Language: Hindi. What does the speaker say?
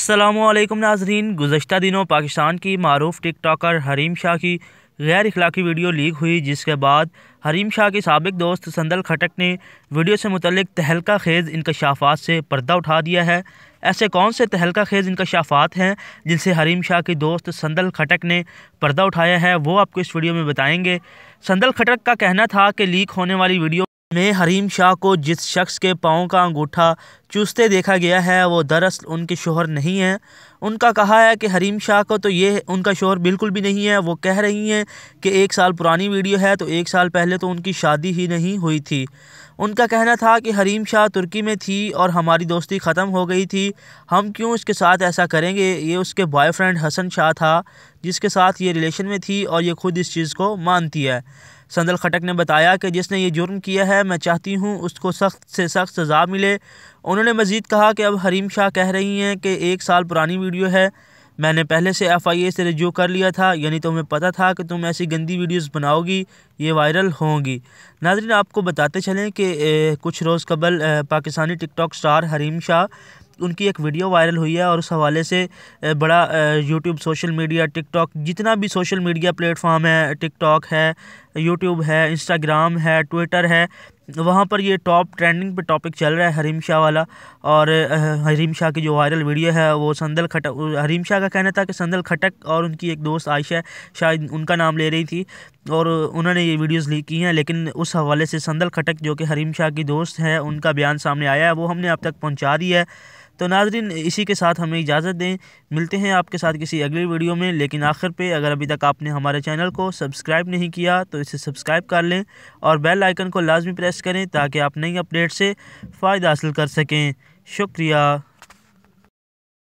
असलम नाजरीन गुजशत दिनों पाकिस्तान की मरूफ टिक टॉकर हरीम शाह की गैर अखलाकी वीडियो लीक हुई जिसके बाद हरीम शाह के सबक दोस्त संदल खटक ने वीडियो से मुतलक तहलका खेज़ इनकशाफात से पर्दा उठा दिया है ऐसे कौन से तहलका खेज़ इनकशाफात हैं जिनसे हरीम शाह के दोस्त संदल खटक ने पर्दा उठाया है वो आपको इस वीडियो में बताएंगे संदल खटक का कहना था कि लीक होने वाली वीडियो में हरीम शाह को जिस शख्स के पाँव का अंगूठा चूसते देखा गया है वो दरअसल उनके शोहर नहीं हैं उनका कहा है कि हरीम शाह को तो ये उनका शोहर बिल्कुल भी नहीं है वो कह रही हैं कि एक साल पुरानी वीडियो है तो एक साल पहले तो उनकी शादी ही नहीं हुई थी उनका कहना था कि हरीम शाह तुर्की में थी और हमारी दोस्ती ख़त्म हो गई थी हम क्यों उसके साथ ऐसा करेंगे ये उसके बॉयफ्रेंड हसन शाह था जिसके साथ ये रिलेशन में थी और ये खुद इस चीज़ को मानती है संदल खटक ने बताया कि जिसने ये जुर्म किया है मैं चाहती हूँ उसको सख्त से सख्त सज़ा मिले उन्होंने मज़ीद कहा कि अब हरीम शाह कह रही हैं कि एक साल पुरानी वीडियो है मैंने पहले से एफ़ आई ए से रिज्यू कर लिया था यानी तुम्हें पता था कि तुम ऐसी गंदी वीडियोस बनाओगी ये वायरल होंगी नाजरीन आपको बताते चलें कि कुछ रोज़ कबल पाकिस्तानी टिकटॉक स्टार हरीम शाह उनकी एक वीडियो वायरल हुई है और उस हवाले से बड़ा यूट्यूब सोशल मीडिया टिकटॉक जितना भी सोशल मीडिया प्लेटफॉर्म है टिकटॉक है यूट्यूब है इंस्टाग्राम है ट्विटर है वहाँ पर ये टॉप ट्रेंडिंग पे टॉपिक चल रहा है हरीम शाह वाला और हरीम शाह की जो वायरल वीडियो है वो संदल खटक हरीम शाह का कहना था कि संदल खटक और उनकी एक दोस्त आयशा शायद उनका नाम ले रही थी और उन्होंने ये वीडियोस ली की हैं लेकिन उस हवाले से संदल खटक जो कि हरीम शाह की दोस्त हैं उनका बयान सामने आया है वो हमने अब तक पहुँचा दिया है तो नाजरीन इसी के साथ हमें इजाज़त दें मिलते हैं आपके साथ किसी अगली वीडियो में लेकिन आखिर पे अगर अभी तक आपने हमारे चैनल को सब्सक्राइब नहीं किया तो इसे सब्सक्राइब कर लें और बेल आइकन को लाजमी प्रेस करें ताकि आप नई अपडेट से फ़ायदा हासिल कर सकें शुक्रिया